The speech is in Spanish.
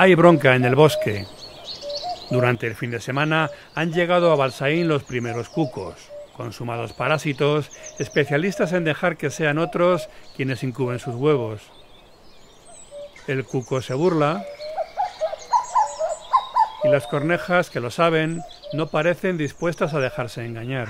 Hay bronca en el bosque. Durante el fin de semana han llegado a Balsaín los primeros cucos, consumados parásitos, especialistas en dejar que sean otros quienes incuben sus huevos. El cuco se burla y las cornejas, que lo saben, no parecen dispuestas a dejarse engañar.